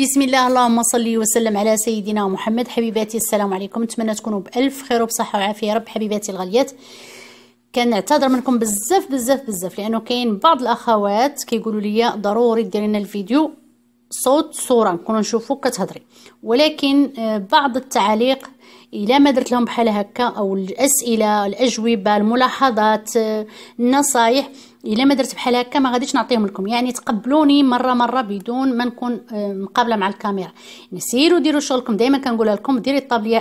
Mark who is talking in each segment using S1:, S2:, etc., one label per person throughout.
S1: بسم الله اللهم صل وسلم على سيدنا محمد حبيباتي السلام عليكم نتمنى تكونوا بالف خير وبصحه وعافيه يا رب حبيباتي الغاليات كنعتذر منكم بزاف بزاف بزاف لانه كاين بعض الاخوات كيقولوا لي ضروري دير لنا الفيديو صوت صوره نكونوا نشوفوا كتهضري ولكن بعض التعاليق الا ما درت لهم بحال هكا او الاسئله الاجوبه الملاحظات النصايح الا ما درت بحال هكا ما غاديش نعطيهم لكم يعني تقبلوني مره مره بدون ما نكون آه، مقابله مع الكاميرا يعني سيروا ديروا شغلكم دائما كنقولها لكم ديري الطابليه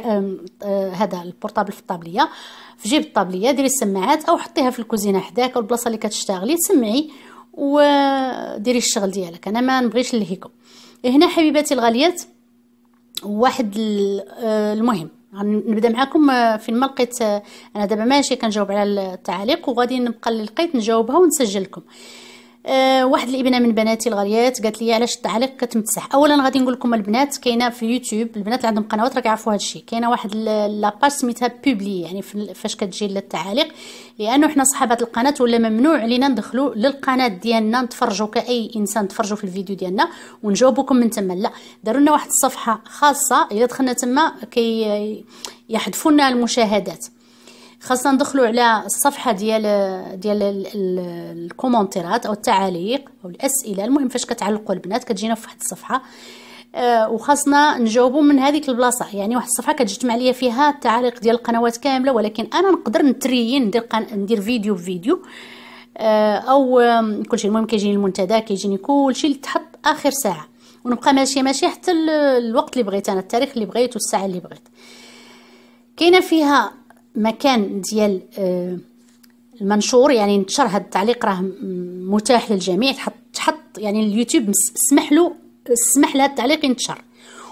S1: آه، هذا البورطابل في الطابليه في جيب الطابليه ديري السماعات او حطيها في الكوزينه حداك او البلاصه اللي كتشتغلي سمعي وديري آه، الشغل ديالك انا ما نبغيش نلهيكم هنا حبيباتي الغاليات واحد المهم نبدا معكم آه، فين ما لقيت آه، انا دابا ماشي كنجاوب على التعاليق وغادي نبقى اللي لقيت نجاوبها ونسجل لكم آه، واحد الابنه من بناتي الغاليات قالت لي علاش التعليق كتمتسح اولا غادي نقول لكم البنات كاينه في يوتيوب البنات اللي عندهم قنوات راه كيعرفوا هذا الشيء كاينه واحد لاباج سميتها بوبلي يعني فاش كتجي للتعاليق لانه حنا صحابات القناه ولا ممنوع علينا ندخلوا للقناه ديالنا نتفرجوا كاي انسان تفرجوا في الفيديو ديالنا ونجاوبكم من تما لا داروا لنا واحد الصفحه خاصه الا دخلنا تما كي يحذفوا لنا المشاهدات خاصنا ندخلوا على الصفحه ديال ديال الكومونتيرات او التعاليق او الاسئله المهم فاش كتعلقوا البنات كتجينا في واحد الصفحه آه، وخاصنا نجاوبوا من هذيك البلاصه يعني واحد الصفحه كتجتمع ليا فيها التعاليق ديال القنوات كامله ولكن انا نقدر نتريين ندير قن... ندير فيديو بفيديو آه، او كلشي المهم كيجيني المنتدى كيجيني كلشي اللي تحط اخر ساعه ونبقى ماشيه ماشيه حتى الوقت اللي بغيت انا التاريخ اللي بغيت والساعه اللي بغيت كاينه فيها مكان ديال آه، المنشور يعني انتشر هذا التعليق راه متاح للجميع تحط تحط يعني اليوتيوب سمح له سمح لهذا التعليق ينتشر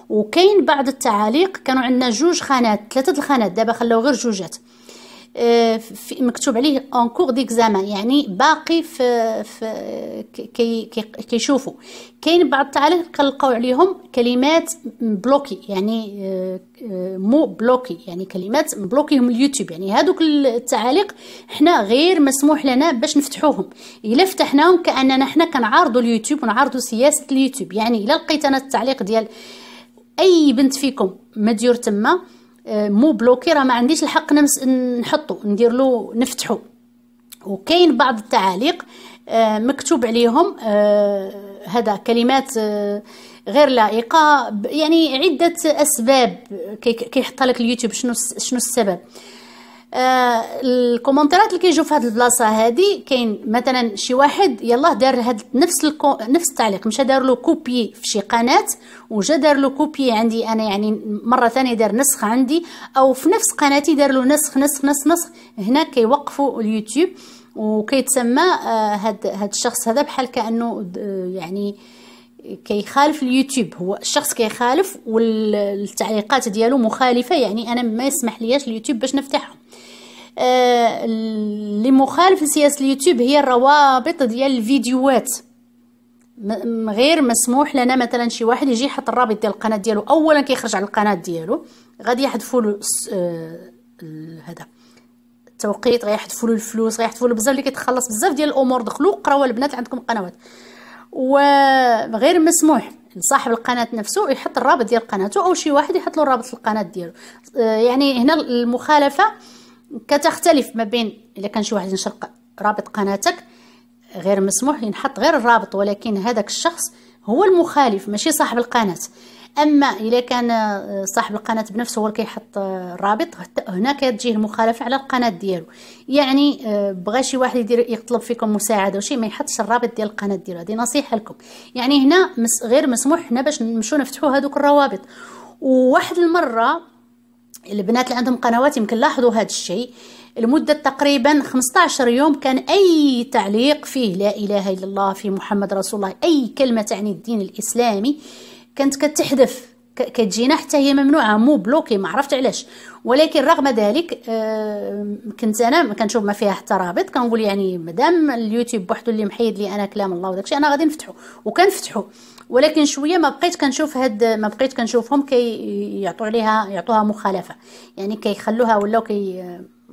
S1: وكاين بعض التعاليق كانوا عندنا جوج خانات ثلاثه الخانات دابا خلاو غير جوجات مكتوب عليه اون كور ديكزامان يعني باقي في, في كي كاين بعض التعاليق كنلقاو عليهم كلمات بلوكي يعني آه، مو بلوكي يعني كلمات مبلوكيهم اليوتيوب يعني هادوك التعاليق حنا غير مسموح لنا باش نفتحوهم الا فتحناهم كاننا حنا كنعارضوا اليوتيوب ونعارضوا سياسه اليوتيوب يعني الا لقيت انا التعليق ديال اي بنت فيكم مديور تما مو بلوكي راه ما عنديش الحق نحطو ندير له نفتحو وكاين بعض التعاليق آه، مكتوب عليهم آه، هذا كلمات آه، غير لائقه يعني عده اسباب كيحط لك اليوتيوب شنو شنو السبب آه الكومنتات اللي كيجيو في هاد البلاصه هادي كاين مثلا شي واحد يلاه دار هاد نفس الكو نفس التعليق مشى دار له كوبي في شي قناه وجا دار له كوبي عندي انا يعني مره ثانيه دار نسخ عندي او في نفس قناتي دار له نسخ نسخ نسخ نسخ هنا كيوقفوا اليوتيوب وكيتسمى آه، هاد هاد الشخص هذا بحال كانه يعني كيخالف اليوتيوب هو الشخص كيخالف والتعليقات ديالو مخالفه يعني انا ما يسمح لياش اليوتيوب باش نفتحهم آه، اللي مخالف لسياسه اليوتيوب هي الروابط ديال الفيديوهات غير مسموح لنا مثلا شي واحد يجي يحط الرابط ديال القناه ديالو اولا كيخرج على القناه ديالو غادي يحذفوا له آه، هذا التوقيت غيحذفوا له الفلوس غيحذفوا له بزاف اللي كيتخلص بزاف ديال الامور دخلوا قراو البنات عندكم قنوات وغير مسموح صاحب القناه نفسه يحط الرابط ديال قناته او شي واحد يحط له الرابط القناه ديالو آه، يعني هنا المخالفه كتختلف ما بين الا كان شي واحد ينشر رابط قناتك غير مسموح ينحط غير الرابط ولكن هذاك الشخص هو المخالف ماشي صاحب القناه اما الا كان آه، صاحب القناه بنفسه هو اللي كيحط آه، الرابط هنا كتجي المخالفه على القناه ديالو يعني آه، بغى شي واحد يدير يطلب فيكم مساعده وشي ما يحطش الرابط ديال القناه ديالو هذه نصيحه لكم يعني هنا غير مسموح حنا باش نمشيو نفتحوا هذوك الروابط وواحد المره البنات اللي عندهم قنوات يمكن لاحظوا هذا الشيء لمدة تقريبا 15 يوم كان أي تعليق فيه لا إله إلا الله في محمد رسول الله أي كلمة تعني الدين الإسلامي كانت كتحذف كتجينا حتى هي ممنوعه مو بلوكي ما عرفت علاش ولكن رغم ذلك آه، كنت انا ما كنشوف ما فيها حتى رابط كنقول يعني مدام اليوتيوب بوحدو اللي محيد لي انا كلام الله وداكشي انا غادي نفتحو وكنفتحو ولكن شويه ما بقيت كنشوف هاد ما بقيت كنشوفهم كي يعطوا عليها يعطوها مخالفه يعني كيخلوها ولاو كي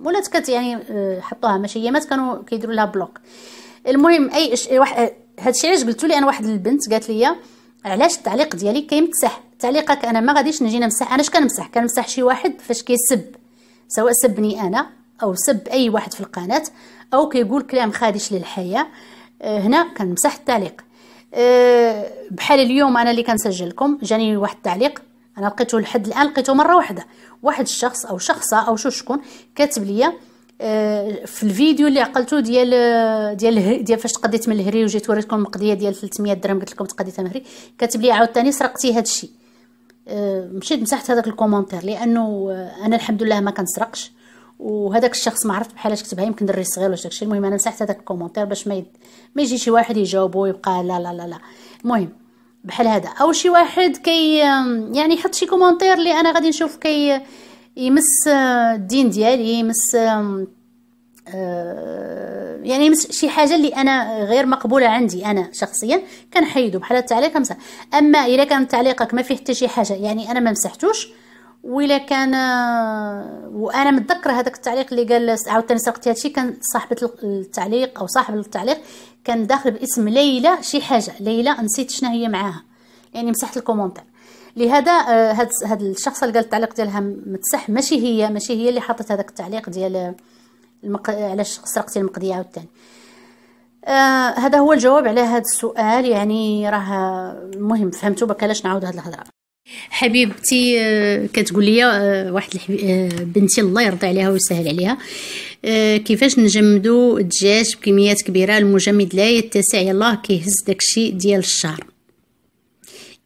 S1: ولات كت يعني آه، حطوها ماشي هي مات كانوا كيديروا لها بلوك المهم اي واحد هادشي علاش قلتوا لي انا واحد البنت قالت لي علاش التعليق ديالي كيمتسح تعليقك انا ما غاديش نجي نمسح انا اش كنمسح كنمسح شي واحد فاش كيسب سواء سبني انا او سب اي واحد في القناه او كيقول كلام خادش للحياه آه، هنا كنمسح التعليق أه بحال اليوم انا اللي كنسجل لكم جاني واحد التعليق انا لقيته لحد الان لقيته مره واحده واحد الشخص او شخصه او شو شكون كاتب ليا آه، في الفيديو اللي عقلته ديال ديال ديال فاش تقديت من الهري وجيت وريتكم المقضيه ديال 300 درهم قلت لكم تقديت من الهري كاتب لي عاوتاني سرقتي هذا الشيء آه، مشيت مسحت هذاك الكومونتير لانه آه، انا الحمد لله ما كنسرقش وهذاك الشخص ما عرفت بحال اش كتبها يمكن دري صغير ولا داكشي المهم انا مسحت هذاك الكومونتير باش ما ما يجي شي واحد يجاوبه ويبقى لا لا لا لا المهم بحال هذا او شي واحد كي يعني يحط شي كومونتير اللي انا غادي نشوف كي يمس آه، الدين ديالي يمس آه، يعني يمس شي حاجه اللي انا غير مقبوله عندي انا شخصيا كنحيدو بحال التعليق مسح اما الا كان تعليقك ما فيه حتى شي حاجه يعني انا ما مسحتوش ولا كان آه، وانا متذكره هذاك التعليق اللي قال عاوتاني سرقتي هادشي كان صاحبه التعليق او صاحب التعليق كان داخل باسم ليلى شي حاجه ليلى نسيت شنو هي معاها يعني مسحت الكومونتير لهذا آه، هاد هاد الشخص اللي قال التعليق ديالها متسح ماشي هي ماشي هي اللي حطت هذاك التعليق ديال آه، المق... علاش سرقتي المقضيه عاوتاني آه هذا هو الجواب على هذا السؤال يعني راه مهم فهمتوا بك علاش نعاود هاد الهضره حبيبتي آه، كتقول لي آه، واحد آه، بنتي الله يرضي عليها ويسهل عليها كيفاش نجمدو الدجاج بكميات كبيره المجمد لا يتسع يلاه كيهز داكشي ديال الشعر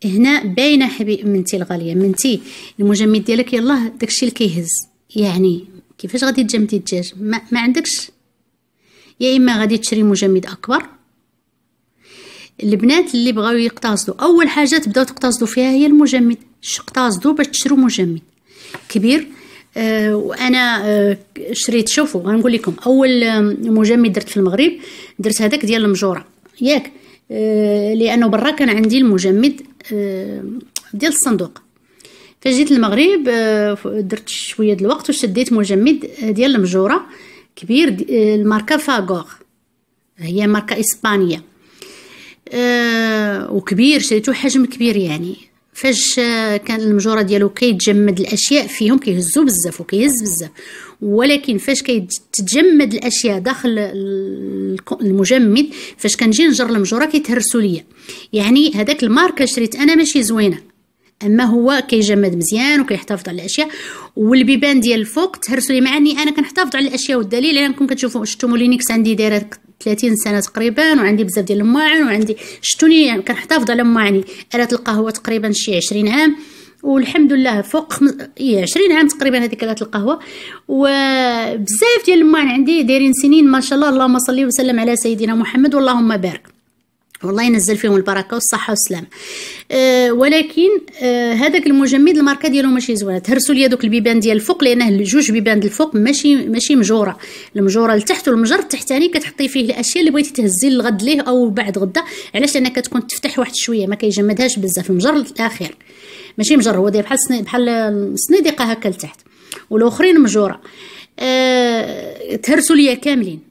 S1: هنا باينه حبيب بنتي الغاليه منتي المجمد ديالك يلاه داكشي اللي كيهز يعني كيفاش غادي تجمدي الدجاج ما, ما عندكش يا اما غادي تشري مجمد اكبر البنات اللي بغاو يقتصدوا اول حاجه تبداو تقتصدوا فيها هي المجمد اقتصدوا باش تشرو مجمد كبير آه وانا آه شريت شوفوا غنقول لكم اول آه، مجمد درت في المغرب درت هذاك ديال المجوره ياك آه لانه برا كان عندي المجمد آه ديال الصندوق فجيت المغرب آه درت شويه د الوقت وشديت مجمد آه، ديال المجوره كبير دي آه، الماركه فاغور هي ماركه اسبانيه آه وكبير شريته حجم كبير يعني فاش آه، كان المجوره ديالو كيتجمد الاشياء فيهم كيهزو بزاف وكيهز بزاف ولكن فاش كيتجمد الاشياء داخل المجمد فاش كنجي نجر المجوره كيتهرسوا ليا يعني هذاك الماركه شريت انا ماشي زوينه اما هو كيجمد مزيان وكيحتفظ على الاشياء والبيبان ديال الفوق تهرسوا لي مع اني انا كنحتفظ على الاشياء والدليل لانكم يعني كتشوفوا شفتوا لينكس عندي دايره 30 سنه تقريبا وعندي بزاف ديال الماعن وعندي شتوني يعني كنحتفظ على ماعني الات القهوه تقريبا شي 20 عام والحمد لله فوق خم... إيه 20 عام تقريبا هذيك الات القهوه وبزاف ديال الماعن عندي دايرين سنين ما شاء الله اللهم صل وسلم على سيدنا محمد واللهم بارك والله ينزل فيهم البركه والصحه والسلامه أه ولكن أه هذاك المجمد الماركه ديالو ماشي زوينه تهرسوا لي دوك البيبان ديال الفوق لانه الجوج بيبان الفوق ماشي ماشي مجوره المجوره لتحت والمجر التحتاني كتحطي فيه الاشياء اللي بغيتي تهزي للغد ليه او بعد غدا علاش لان كتكون تفتح واحد شويه ما كيجمدهاش بزاف المجر الاخير ماشي مجر هو داير بحال بحال الصنيديقه هكا لتحت والاخرين مجوره أه تهرسوا لي كاملين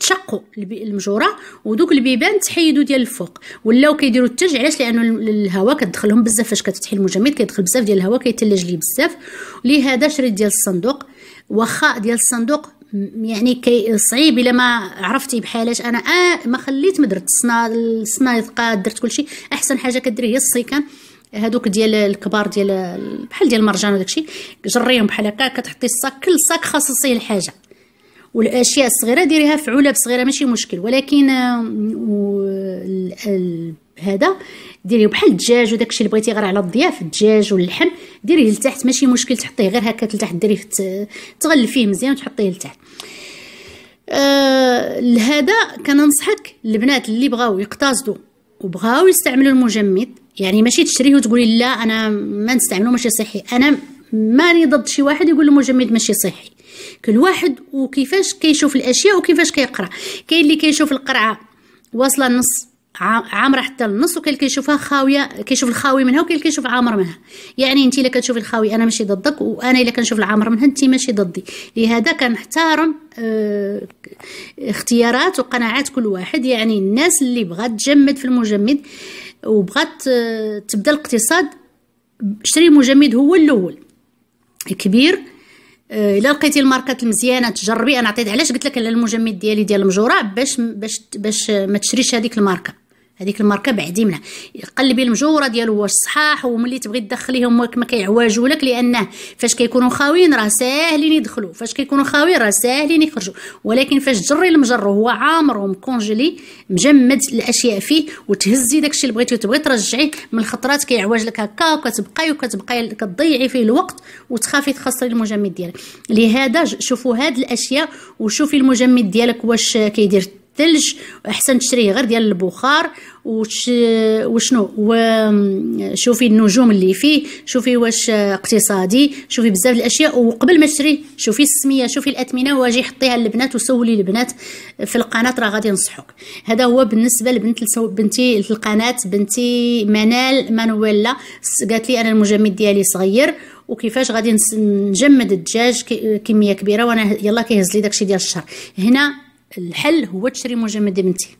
S1: تشقوا المجوره ودوك البيبان تحيدوا ديال الفوق ولاو كيديروا الثلج علاش لانه الهواء كتدخلهم بزاف فاش كتفتحي المجمد كيدخل بزاف ديال الهواء كيتلج ليه بزاف لهذا شريت ديال الصندوق واخا ديال الصندوق يعني كي صعيب الا ما عرفتي بحالاش انا آه ما خليت ما درت الصنا درت كلشي احسن حاجه كديري هي السيكان هادوك ديال الكبار ديال بحال ديال المرجان وداكشي جريهم بحال هكا كتحطي الصاك كل صاك خاصصيه لحاجه والاشياء الصغيره ديريها في علب صغيره ماشي مشكل ولكن هذا ديريه بحال الدجاج وداكشي اللي بغيتي غير على الضياف الدجاج واللحم ديريه لتحت ماشي مشكل تحطيه غير هكا لتحت ديريه تغلفيه مزيان وتحطيه لتحت آه كننصحك البنات اللي بغاو يقتصدوا وبغاو يستعملوا المجمد يعني ماشي تشريه وتقولي لا انا ما نستعملو ماشي صحي انا ماني ضد شي واحد يقول المجمد ماشي صحي كل واحد وكيفاش كيشوف الاشياء وكيفاش كيقرا كاين اللي كيشوف القرعه واصله نص عامره حتى النص وكاين اللي كيشوفها خاويه كيشوف الخاوي منها وكاين اللي كيشوف عامر منها يعني انت الا كتشوفي الخاوي انا ماشي ضدك وانا الا كنشوف العامر منها انت ماشي ضدي لهذا كنحترم آه، اختيارات وقناعات كل واحد يعني الناس اللي بغات تجمد في المجمد وبغات آه، تبدا الاقتصاد شري مجمد هو الاول كبير آه، الا لقيتي الماركات المزيانه تجربي انا عطيت علاش قلت لك على المجمد ديالي ديال المجوره باش باش باش ما تشريش هذيك الماركه هذيك الماركه بعدي منها قلبي المجوره ديالو واش صحاح وملي تبغي تدخليهم ما كيعواجو لك لانه فاش كيكونوا خاويين راه ساهلين يدخلوا فاش كيكونوا خاويين راه ساهلين يخرجوا ولكن فاش تجري المجر وهو عامر ومكونجلي مجمد الاشياء فيه وتهزي داكشي اللي بغيتي وتبغي ترجعيه من الخطرات كيعواج لك هكا وكتبقاي وكتبقاي كتضيعي فيه الوقت وتخافي تخسري المجمد ديالك لهذا شوفوا هاد الاشياء وشوفي المجمد ديالك واش كيدير الثلج احسن تشريه غير ديال البخار وش وشنو وشوفي النجوم اللي فيه شوفي واش اقتصادي شوفي بزاف الاشياء وقبل ما تشري شوفي السميه شوفي الاثمنه واجي حطيها للبنات وسولي البنات في القناه راه غادي نصحوك هذا هو بالنسبه لبنت بنتي القناه بنتي منال مانويلا قالت لي انا المجمد ديالي صغير وكيفاش غادي نجمد الدجاج كميه كبيره وانا يلا كيهز لي داكشي ديال الشهر هنا الحل هو تشري مجمد بنتي